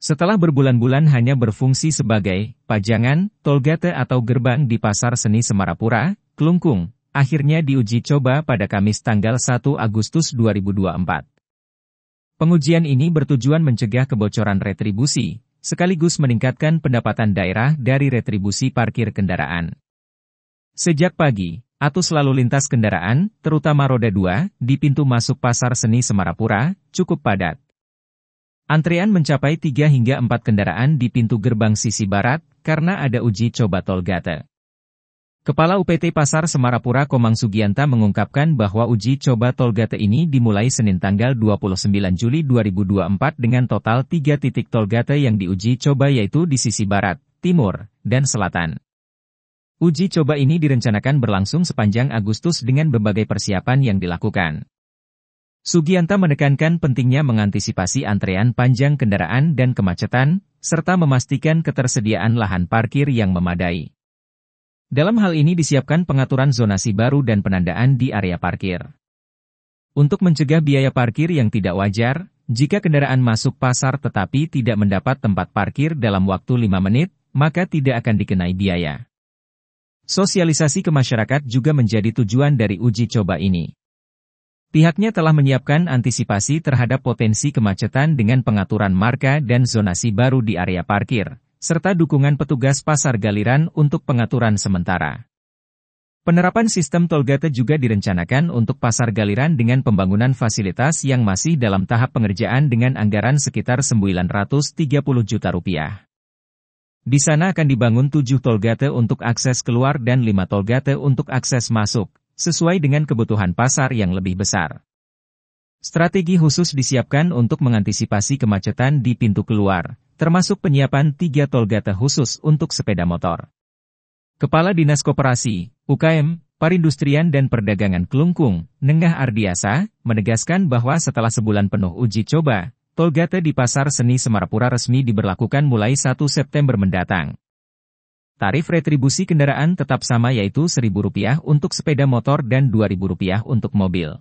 Setelah berbulan-bulan hanya berfungsi sebagai pajangan, tolgate atau gerbang di Pasar Seni Semarapura, Kelungkung, akhirnya diuji coba pada Kamis tanggal 1 Agustus 2024. Pengujian ini bertujuan mencegah kebocoran retribusi, sekaligus meningkatkan pendapatan daerah dari retribusi parkir kendaraan. Sejak pagi, arus lalu lintas kendaraan, terutama roda 2, di pintu masuk Pasar Seni Semarapura, cukup padat. Antrean mencapai 3 hingga 4 kendaraan di pintu gerbang sisi barat, karena ada uji coba tol gate. Kepala UPT Pasar Semarapura Komang Sugianta mengungkapkan bahwa uji coba tol gate ini dimulai Senin tanggal 29 Juli 2024 dengan total 3 titik tol gate yang diuji coba yaitu di sisi barat, timur, dan selatan. Uji coba ini direncanakan berlangsung sepanjang Agustus dengan berbagai persiapan yang dilakukan. Sugianta menekankan pentingnya mengantisipasi antrean panjang kendaraan dan kemacetan, serta memastikan ketersediaan lahan parkir yang memadai. Dalam hal ini disiapkan pengaturan zonasi baru dan penandaan di area parkir. Untuk mencegah biaya parkir yang tidak wajar, jika kendaraan masuk pasar tetapi tidak mendapat tempat parkir dalam waktu 5 menit, maka tidak akan dikenai biaya. Sosialisasi ke masyarakat juga menjadi tujuan dari uji coba ini. Pihaknya telah menyiapkan antisipasi terhadap potensi kemacetan dengan pengaturan marka dan zonasi baru di area parkir, serta dukungan petugas pasar galiran untuk pengaturan sementara. Penerapan sistem tol gate juga direncanakan untuk pasar galiran dengan pembangunan fasilitas yang masih dalam tahap pengerjaan dengan anggaran sekitar 930 juta rupiah. Di sana akan dibangun 7 gate untuk akses keluar dan 5 gate untuk akses masuk, sesuai dengan kebutuhan pasar yang lebih besar. Strategi khusus disiapkan untuk mengantisipasi kemacetan di pintu keluar, termasuk penyiapan tiga tol gata khusus untuk sepeda motor. Kepala Dinas Koperasi, UKM, Parindustrian dan Perdagangan Kelungkung, Nengah Ardiasa, menegaskan bahwa setelah sebulan penuh uji coba, tol gata di Pasar Seni Semarapura resmi diberlakukan mulai 1 September mendatang. Tarif retribusi kendaraan tetap sama yaitu Rp1.000 untuk sepeda motor dan Rp2.000 untuk mobil.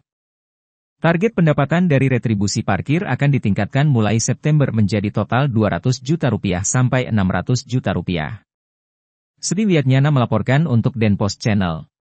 Target pendapatan dari retribusi parkir akan ditingkatkan mulai September menjadi total rp 200 juta rupiah sampai 600 juta rupiah. Siti melaporkan untuk Denpost Channel.